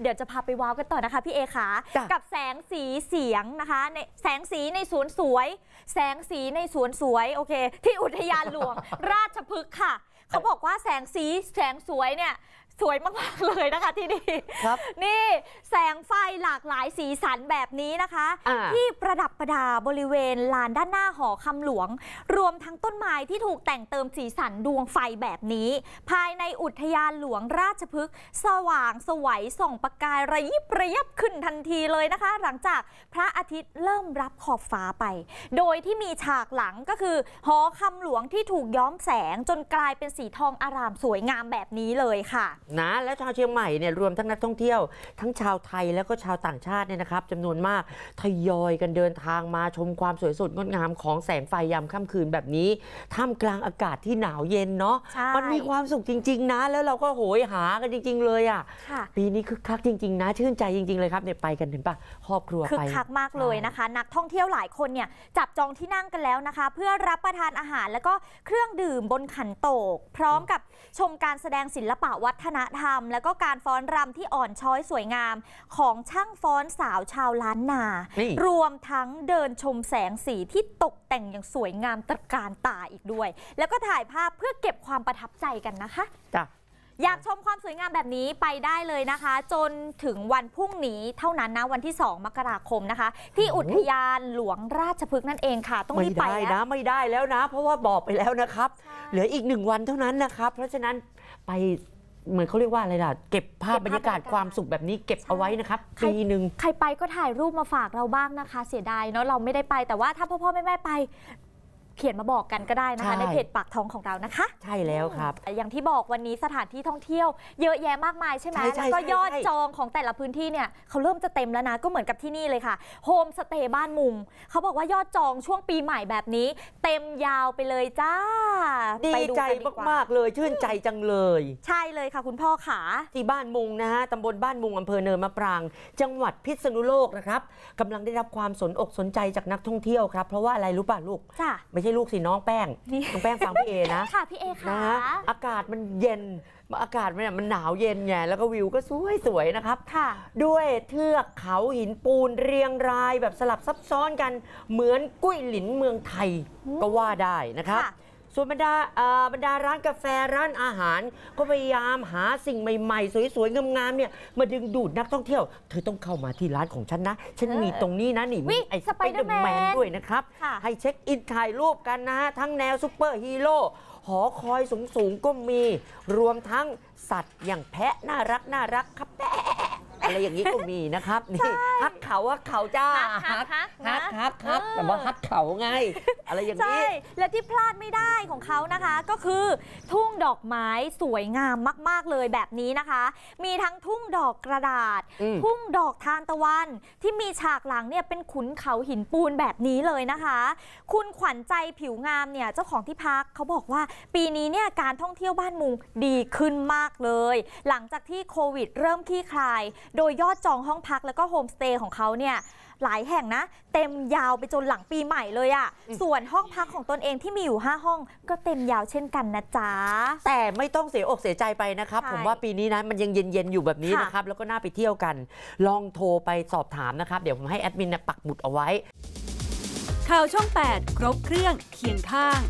เดี๋ยวจะพาไปว้าวกันต่อนะคะพี่เอขา กับแสงสีเสียงนะคะในแสงสีในสวนสวย แสงสีในสวนสวย โอเค ที่อุทยานหลวงราชพฤกษ์ค่ะ เขาบอกว่าแสงสีแสงสวยเนี่ยสวยมากๆเลยนะคะที่นี่ครับนี่แสงไฟหลากหลายสีสันแบบนี้นะคะะที่ประดับประดาบริเวณลานด้านหน้าหอคำหลวง รวมทั้งต้นไม้ที่ถูกแต่งเติมสีสันดวงไฟแบบนี้ ภายในอุทยานหลวงราชพฤกษ์สว่างสวยส่องประกายระยิบระยับ ขึ้นทันทีเลยนะคะ หลังจากพระอาทิตย์เริ่มรับขอบฟ้าไป โดยที่มีฉากหลังก็คือหอคำหลวงที่ถูกย้อมแสงจนกลายเป็นสีทองอารามสวยงามแบบนี้เลยค่ะนะและชาวเชียงใหม่เนี่ยรวมทั้งนักท่องเที่ยวทั้งชาวไทยแล้วก็ชาวต่างชาติเนี่ยนะครับจำนวนมากทยอยกันเดินทางมาชมความสวยสดงดงามของแสงไฟยามค่ำคืนแบบนี้ ท่ามกลางอากาศที่หนาวเย็นเนาะมันมีความสุขจริงๆนะ แล้วเราก็โหยหากันจริงๆเลยอ่ะ่ะปีนี้คึกคักจริงๆนะ ชื่นใจจริงๆเลยครับเนี่ยไปกันเห็นปะครอบครัวคึกคักมากเลยนะคะนักท่องเที่ยวหลายคนเนี่ยจับจองที่นั่งกันแล้วนะคะ เพื่อรับประทานอาหารแล้วก็เครื่องดื่มบนขันโตกพร้อมกับชมการแสดงศิลปะวัฒนนธรรมและก็การฟ้อนรำที่อ่อนช้อยสวยงามของช่างฟ้อนสาวชาวล้านนานรวมทั้งเดินชมแสงสีที่ตกแต่งอย่างสวยงามตระการตาอีกด้วย แล้วก็ถ่ายภาพเพื่อเก็บความประทับใจกันนะคะจ้ะอยากชมความสวยงามแบบนี้ไปได้เลยนะคะ จนถึงวันพรุ่งนี้เท่านั้นนะ วันที่2มกราคมนะคะ ที่อุทยานหลวงราชพฤกษ์นั่นเองค่ะ ต้องรีบไปนะไม่ได้แล้วนะ เพราะว่าบอกไปแล้วนะครับเหลืออีกหนึ่งวันเท่านั้นนะครับ เพราะฉะนั้นไปเหมือนเขาเรียกว่าอะไรล่ะ เก็บภาพบรรยากาศความสุขแบบนี้เก็บเอาไว้นะครับปีหนึ่งใครไปก็ถ่ายรูปมาฝากเราบ้างนะคะเสียดายเนาะเราไม่ได้ไปแต่ว่าถ้าพ่อพ่อแม่แม่ไปเขียนมาบอกกันก็ได้นะคะใในเพจปากท้องของเรานะคะ ใช่แล้วครับ อย่างที่บอกวันนี้สถานที่ท่องเที่ยวเยอะแยะมากมายใช่ไหมแล้วก็ยอดจองของแต่ละพื้นที่เนี่ยเขาเริ่มจะเต็มแล้วนะ ก็เหมือนกับที่นี่เลยค่ะโฮมสเตย์บ้านมุงเขาบอกว่ายอดจองช่วงปีใหม่แบบนี้ เต็มยาวไปเลยจ้าดีใจมากมากๆเลยชื่นใจจังเลย ใช่เลยค่ะ คุณพ่อขาที่บ้านมุงนะฮะตำบลบ้านมุงอำเภอเนินมะปรางจังหวัดพิษณุโลกนะครับกำลังได้รับความสนอกสนใจจากนักท่องเที่ยวครับเพราะว่าอะไรรู้ป่ะลูกจ้ะไม่ใช่่ลูกสิน้องแป้งน้องแป้งฟังพี่เอนะ ค่ะพี่เอค่ะนะ อากาศมันเย็น อากาศมันมันหนาวเย็นไงแล้วก็วิวก็สวยสวยนะครับ ค่ะ ด้วยเทือกเขา หินปูนเรียงราย แบบสลับซับซ้อนกัน เหมือนกุ้ยหลินเมืองไทยก็ว่าได้นะครับ่วนบรรดาบรรดาร้านกาแฟร้านอาหาร ก็พยายามหาสิ่งใหม่ๆ สวยๆงามๆเนี่ยมาดึงดูดนักท่องเที่ยว เธอต้องเข้ามาที่ร้านของฉันนะ ฉันมีตรงนี้นะนี่มีไอ้สไปเดอร์แมนด้วยนะครับ ให้เช็คอินถ่ายรูปกันนะฮะ ทั้งแนวซูเปอร์ฮีโร่หอคอยสูงๆก็มี รวมทั้งสัตว์อย่างแพะน่ารักน่ารักครับแพะอะไรอย่างนี้ก็มีนะครับนี่ฮักเขาว่าเขาจ้าักฮักฮักฮักฮักแต่ว่าฮักเขาไงอะไรอย่างนี้ใช่และที่พลาดไม่ได้ของเขานะคะ ก็คือทุ่งดอกไม้สวยงามมาก ๆเลยแบบนี้นะคะ มีทั้งทุ่งดอกกระดาษ ทุ่งดอกทานตะวันที่มีฉากหลังเนี่ยเป็นขุนเขาหินปูนแบบนี้เลยนะคะ คุณขวัญใจผิวงามเนี่ยเจ้าของที่พักเขาบอกว่าปีนี้เนี่ยการท่องเที่ยวบ้านมุงดีขึ้นมากเลย หลังจากที่โควิด เริ่มคลี่คลายโดยยอดจองห้องพักแล้วก็โฮมสเตย์ของเขาเนี่ยหลายแห่งนะ เต็มยาวไปจนหลังปีใหม่เลยอะ่ะส่วนห้องพักของตนเองที่มีอยู่ 5 ห้อง ก็เต็มยาวเช่นกันนะจ๊ะ แต่ไม่ต้องเสียอกเสียใจไปนะครับ ผมว่าปีนี้นะมันยังเย็นๆอยู่แบบนี้นะครับ แล้วก็น่าไปเที่ยวกัน ลองโทรไปสอบถามนะครับ เดี๋ยวผมให้แอดมินปักหมุดเอาไว้ ข่าวช่อง8 ครบเครื่องเคียงข้าง